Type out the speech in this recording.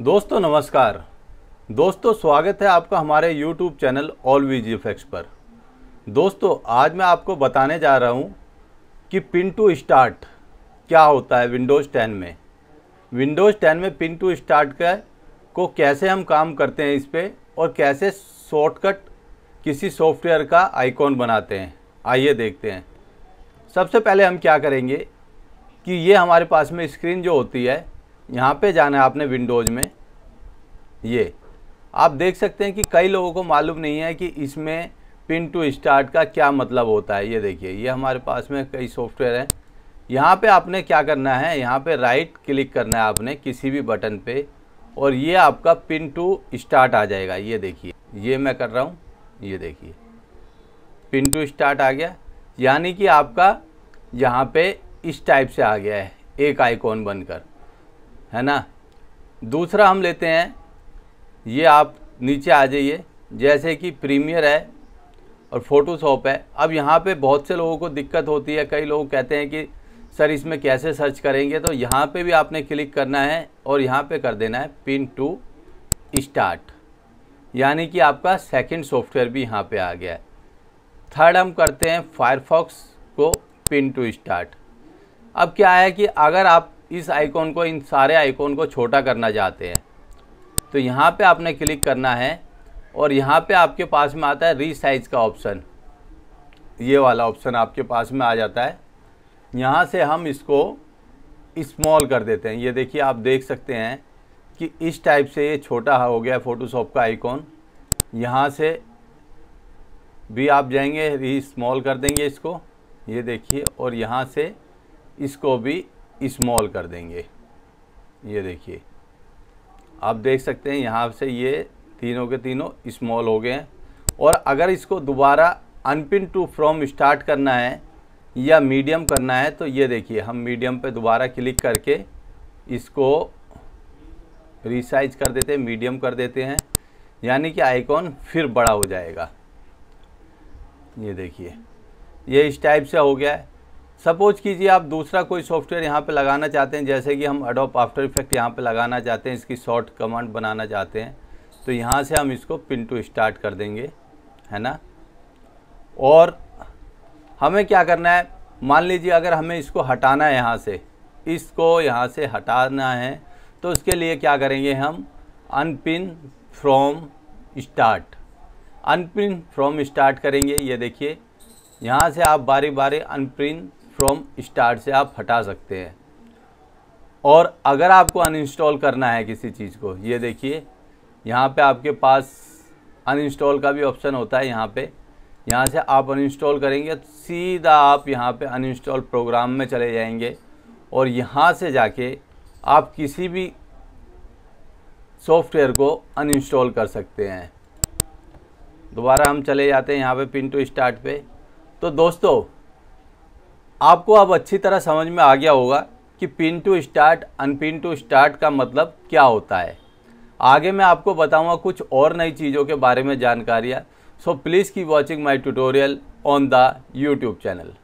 दोस्तों नमस्कार दोस्तों स्वागत है आपका हमारे YouTube channel all VG effects पर दोस्तों आज मैं आपको बताने जा रहा हूँ कि पिन टू स्टार्ट क्या होता है विंडोज़ 10 में विंडोज़ 10 में पिन टू स्टार्ट का को कैसे हम काम करते हैं इस पर और कैसे शॉर्टकट किसी सॉफ्टवेयर का आइकॉन बनाते हैं आइए देखते हैं सबसे पहले हम क्या करेंगे कि ये हमारे पास में स्क्रीन जो होती है यहाँ पे जाना है आपने विंडोज़ में ये आप देख सकते हैं कि कई लोगों को मालूम नहीं है कि इसमें पिन टू स्टार्ट का क्या मतलब होता है ये देखिए ये हमारे पास में कई सॉफ्टवेयर हैं यहाँ पे आपने क्या करना है यहाँ पे राइट क्लिक करना है आपने किसी भी बटन पे और ये आपका पिन टू स्टार्ट आ जाएगा ये देखिए ये मैं कर रहा हूँ ये देखिए पिन टू स्टार्ट आ गया यानी कि आपका यहाँ पे इस टाइप से आ गया है एक आइकॉन बनकर है ना दूसरा हम लेते हैं ये आप नीचे आ जाइए जैसे कि प्रीमियर है और फ़ोटोशॉप है अब यहाँ पे बहुत से लोगों को दिक्कत होती है कई लोग कहते हैं कि सर इसमें कैसे सर्च करेंगे तो यहाँ पे भी आपने क्लिक करना है और यहाँ पे कर देना है पिन टू स्टार्ट यानी कि आपका सेकंड सॉफ्टवेयर भी यहाँ पे आ गया है थर्ड हम करते हैं फायरफॉक्स को पिन टू स्टार्ट अब क्या है कि अगर आप इस आइकॉन को इन सारे आइकॉन को छोटा करना चाहते हैं तो यहाँ पे आपने क्लिक करना है और यहाँ पे आपके पास में आता है रीसाइज का ऑप्शन ये वाला ऑप्शन आपके पास में आ जाता है यहाँ से हम इसको इस्मॉल कर देते हैं ये देखिए आप देख सकते हैं कि इस टाइप से ये छोटा हो गया फ़ोटोशॉप का आइकॉन यहाँ से भी आप जाएंगे री स्मॉल कर देंगे इसको ये देखिए और यहाँ से इसको भी इस्मॉल कर देंगे ये देखिए आप देख सकते हैं यहाँ से ये तीनों के तीनों इस्मॉल हो गए हैं और अगर इसको दोबारा अनपिन टू फ्रॉम स्टार्ट करना है या मीडियम करना है तो ये देखिए हम मीडियम पे दोबारा क्लिक करके इसको रिसाइज कर देते हैं मीडियम कर देते हैं यानी कि आइकॉन फिर बड़ा हो जाएगा ये देखिए ये इस टाइप से हो गया है सपोज़ कीजिए आप दूसरा कोई सॉफ्टवेयर यहाँ पे लगाना चाहते हैं जैसे कि हम अडोप आफ्टर इफेक्ट यहाँ पे लगाना चाहते हैं इसकी शॉर्ट कमांड बनाना चाहते हैं तो यहाँ से हम इसको पिन टू स्टार्ट कर देंगे है ना और हमें क्या करना है मान लीजिए अगर हमें इसको हटाना है यहाँ से इसको यहाँ से हटाना है तो उसके लिए क्या करेंगे हम unpin from start unpin from start करेंगे ये देखिए यहाँ से आप बारी बारी अनप्रिंट फ्रॉम स्टार्ट से आप हटा सकते हैं और अगर आपको अनइंस्टॉल करना है किसी चीज़ को ये देखिए यहाँ पे आपके पास अनइंस्टॉल का भी ऑप्शन होता है यहाँ पे यहाँ से आप अनइंस्टॉल करेंगे तो सीधा आप यहाँ पे अनइंस्टॉल प्रोग्राम में चले जाएंगे और यहाँ से जाके आप किसी भी सॉफ्टवेयर को अनइंस्टॉल कर सकते हैं दोबारा हम चले जाते हैं यहाँ पे पिन टू स्टार्ट पे तो दोस्तों आपको अब अच्छी तरह समझ में आ गया होगा कि pin to start unpin to start का मतलब क्या होता है आगे मैं आपको बताऊंगा कुछ और नई चीज़ों के बारे में जानकारियाँ so please keep watching my tutorial on the YouTube channel